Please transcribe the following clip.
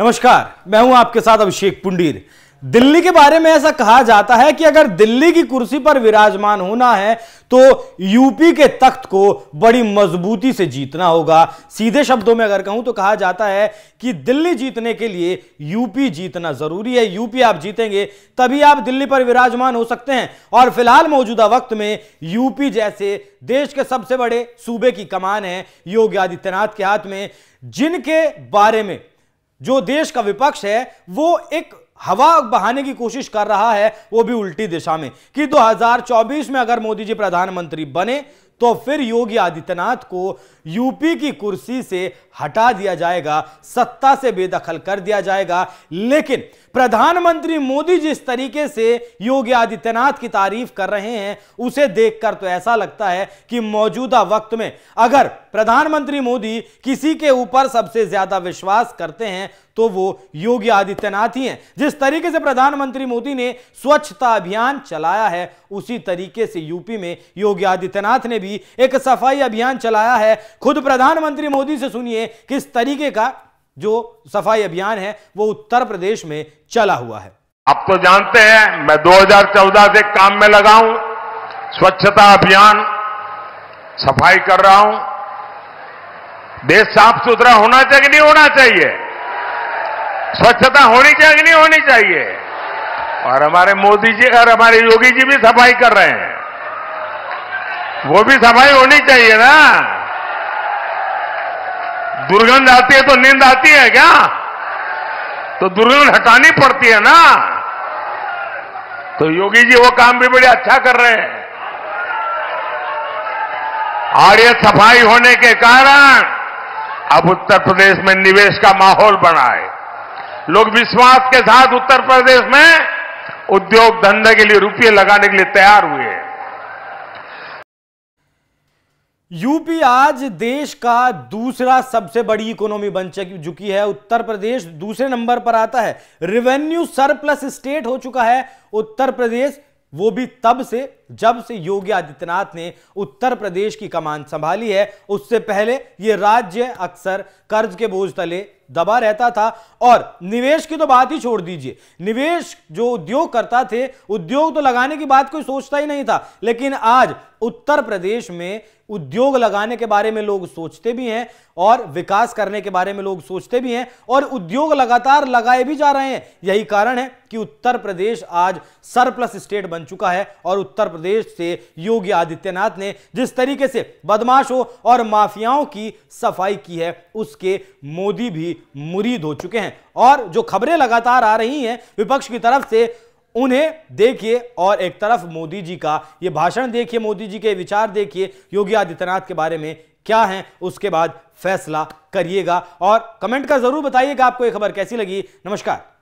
नमस्कार मैं हूं आपके साथ अभिषेक पुंडीर दिल्ली के बारे में ऐसा कहा जाता है कि अगर दिल्ली की कुर्सी पर विराजमान होना है तो यूपी के तख्त को बड़ी मजबूती से जीतना होगा सीधे शब्दों में अगर कहूं तो कहा जाता है कि दिल्ली जीतने के लिए यूपी जीतना जरूरी है यूपी आप जीतेंगे तभी आप दिल्ली पर विराजमान हो सकते हैं और फिलहाल मौजूदा वक्त में यूपी जैसे देश के सबसे बड़े सूबे की कमान है योगी आदित्यनाथ के हाथ में जिनके बारे में जो देश का विपक्ष है वो एक हवा बहाने की कोशिश कर रहा है वो भी उल्टी दिशा में कि 2024 में अगर मोदी जी प्रधानमंत्री बने तो फिर योगी आदित्यनाथ को यूपी की कुर्सी से हटा दिया जाएगा सत्ता से बेदखल कर दिया जाएगा लेकिन प्रधानमंत्री मोदी जिस तरीके से योगी आदित्यनाथ की तारीफ कर रहे हैं उसे देखकर तो ऐसा लगता है कि मौजूदा वक्त में अगर प्रधानमंत्री मोदी किसी के ऊपर सबसे ज्यादा विश्वास करते हैं तो वो योगी आदित्यनाथ ही हैं जिस तरीके से प्रधानमंत्री मोदी ने स्वच्छता अभियान चलाया है उसी तरीके से यूपी में योगी आदित्यनाथ ने भी एक सफाई अभियान चलाया है खुद प्रधानमंत्री मोदी से सुनिए किस तरीके का जो सफाई अभियान है वो उत्तर प्रदेश में चला हुआ है आप तो जानते हैं मैं 2014 से काम में लगा हूं स्वच्छता अभियान सफाई कर रहा हूं देश साफ सुथरा होना चाहिए कि नहीं होना चाहिए स्वच्छता होनी चाहिए नहीं होनी चाहिए और हमारे मोदी जी और हमारे योगी जी भी सफाई कर रहे हैं वो भी सफाई होनी चाहिए ना दुर्गंध आती है तो नींद आती है क्या तो दुर्गंध हटानी पड़ती है ना तो योगी जी वो काम भी बड़े अच्छा कर रहे हैं और ये सफाई होने के कारण अब उत्तर प्रदेश में निवेश का माहौल बना है लोग विश्वास के साथ उत्तर प्रदेश में उद्योग धंधे के लिए रुपये लगाने के लिए तैयार हुए यूपी आज देश का दूसरा सबसे बड़ी इकोनॉमी बन चुकी है उत्तर प्रदेश दूसरे नंबर पर आता है रिवेन्यू सरप्लस स्टेट हो चुका है उत्तर प्रदेश वो भी तब से जब से योगी आदित्यनाथ ने उत्तर प्रदेश की कमान संभाली है उससे पहले ये राज्य अक्सर कर्ज के बोझ तले दबा रहता था और निवेश की तो बात ही छोड़ दीजिए निवेश जो उद्योग करता थे उद्योग तो लगाने की बात कोई सोचता ही नहीं था लेकिन आज उत्तर प्रदेश में उद्योग लगाने के बारे में लोग सोचते भी हैं और विकास करने के बारे में लोग सोचते भी हैं और उद्योग लगातार लगाए भी जा रहे हैं यही कारण है कि उत्तर प्रदेश आज सरप्लस स्टेट बन चुका है और उत्तर प्रदेश से योगी आदित्यनाथ ने जिस तरीके से बदमाशों और माफियाओं की सफाई की है उसके मोदी भी मुरीद हो चुके हैं और जो खबरें लगातार आ रही हैं विपक्ष की तरफ से उन्हें देखिए और एक तरफ मोदी जी का ये भाषण देखिए मोदी जी के विचार देखिए योगी आदित्यनाथ के बारे में क्या है उसके बाद फैसला करिएगा और कमेंट कर जरूर बताइएगा आपको ये खबर कैसी लगी नमस्कार